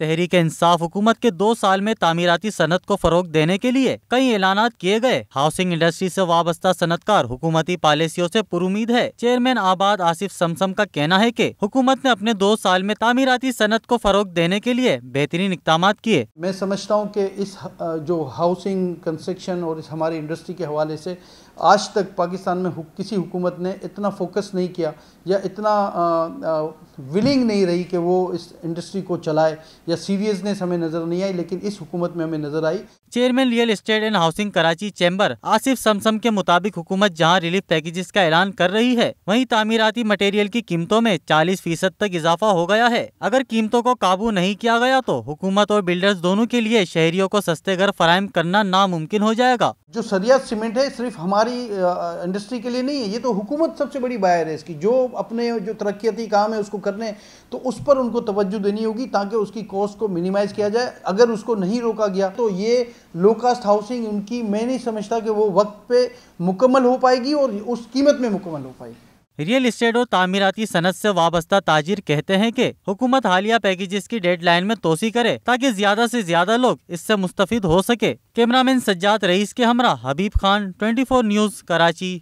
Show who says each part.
Speaker 1: तहरीक इंसाफ हुकूमत के दो साल में तमीराती सनत को फरोग देने के लिए कई ऐलान किए गए हाउसिंग इंडस्ट्री ऐसी वाबस्ता सनतकार हुकूमती पॉलिसियों ऐसी पुरुद है चेयरमैन आबाद आसिफ समसम का कहना है की हुकूमत ने अपने दो साल में तमीराती सनत को फरोग देने के लिए बेहतरीन इकदाम किए
Speaker 2: मैं समझता हूँ की इस जो हाउसिंग कंस्ट्रक्शन और इस हमारी इंडस्ट्री के हवाले से आज तक पाकिस्तान में किसी हुकूमत ने इतना फोकस नहीं किया या इतना विलिंग नहीं रही कि वो इस इंडस्ट्री को चलाए या सीरियसनेस हमें नजर नहीं आई लेकिन इस हुकूमत में हमें नजर आई
Speaker 1: chairman real estate and housing Karachi chamber Asif Samsam के मुताबिक हुकूमत जहां रिलीफ पैकेजेस का ऐलान कर रही है वहीं तामीराती मटेरियल की कीमतों में 40 फीसद तक इजाफा हो गया है अगर कीमतों को काबू नहीं किया गया तो हुकूमत और बिल्डर्स दोनों के लिए शहरियों को सस्ते घर फराहम करना नामुमकिन हो जाएगा
Speaker 2: जो सरिया सीमेंट है सिर्फ हमारी इंडस्ट्री के लिए नहीं है ये तो हुकूमत सबसे बड़ी बायर है इसकी जो अपने जो तरक्याती काम है उसको करने तो उस पर उनको तवज्जो देनी होगी ताकि उसकी कॉस्ट को मिनिमाइज किया जाए अगर उसको नहीं रोका गया तो ये लो कास्ट हाउसिंग उनकी मैं नहीं समझता कि वो वक्त पे मुकम्मल हो पाएगी और उस कीमत में मुकम्मल हो पाएगी
Speaker 1: रियल इस्टेट और तामीराती सनत से वाबस्ता ताजिर कहते हैं कि हुकूमत हालिया पैकेजेस की डेडलाइन में तोसी करे ताकि ज्यादा से ज्यादा लोग इससे मुस्तफ़ हो सके कैमरामैन सज्जाद रईस के हमरा हबीब खान 24 न्यूज़ कराची